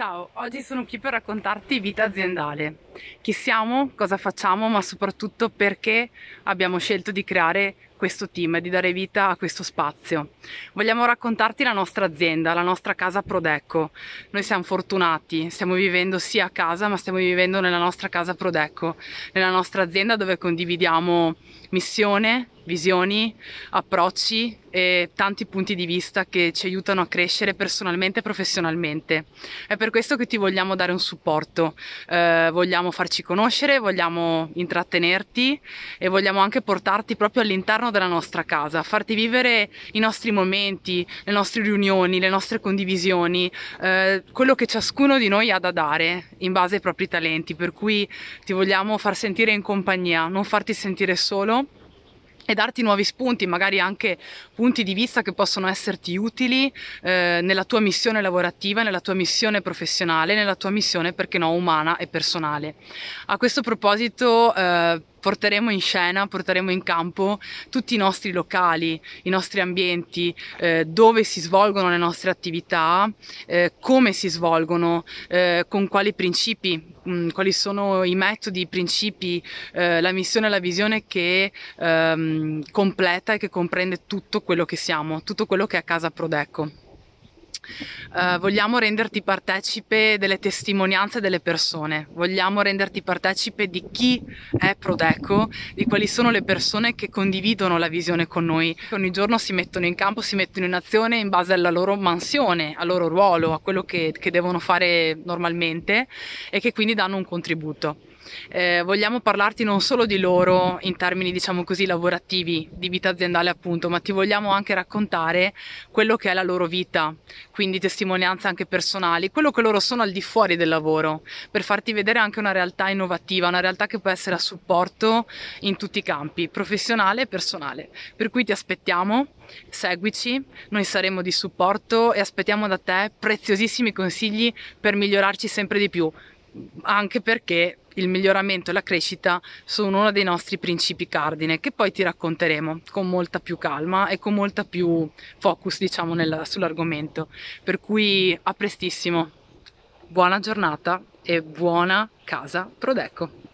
Ciao, oggi sono qui per raccontarti vita aziendale. Chi siamo, cosa facciamo, ma soprattutto perché abbiamo scelto di creare questo team, di dare vita a questo spazio. Vogliamo raccontarti la nostra azienda, la nostra casa Prodecco. Noi siamo fortunati, stiamo vivendo sia a casa ma stiamo vivendo nella nostra casa Prodecco, nella nostra azienda dove condividiamo missione, visioni, approcci e tanti punti di vista che ci aiutano a crescere personalmente e professionalmente. È per questo che ti vogliamo dare un supporto, eh, vogliamo farci conoscere, vogliamo intrattenerti e vogliamo anche portarti proprio all'interno all'interno della nostra casa, farti vivere i nostri momenti, le nostre riunioni, le nostre condivisioni, eh, quello che ciascuno di noi ha da dare in base ai propri talenti, per cui ti vogliamo far sentire in compagnia, non farti sentire solo e darti nuovi spunti, magari anche punti di vista che possono esserti utili eh, nella tua missione lavorativa, nella tua missione professionale, nella tua missione, perché no, umana e personale. A questo proposito, eh, porteremo in scena, porteremo in campo tutti i nostri locali, i nostri ambienti, eh, dove si svolgono le nostre attività, eh, come si svolgono, eh, con quali principi, mh, mm, quali sono i metodi, i principi, eh, la missione e la visione che ehm, completa e che comprende tutto quello che siamo, tutto quello che è a casa Prodeco. Uh, vogliamo renderti partecipe delle testimonianze delle persone, vogliamo renderti partecipe di chi è Prodeco, di quali sono le persone che condividono la visione con noi. Ogni giorno si mettono in campo, si mettono in azione in base alla loro mansione, al loro ruolo, a quello che, che devono fare normalmente e che quindi danno un contributo eh, vogliamo parlarti non solo di loro in termini diciamo così lavorativi, di vita aziendale appunto, ma ti vogliamo anche raccontare quello che è la loro vita, quindi testimonianze anche personali, quello che loro sono al di fuori del lavoro, per farti vedere anche una realtà innovativa, una realtà che può essere a supporto in tutti i campi, professionale e personale. Per cui ti aspettiamo, seguici, noi saremo di supporto e aspettiamo da te preziosissimi consigli per migliorarci sempre di più, anche perché il miglioramento e la crescita sono uno dei nostri principi cardine che poi ti racconteremo con molta più calma e con molta più focus diciamo sull'argomento. Per cui a prestissimo, buona giornata e buona casa Prodeco.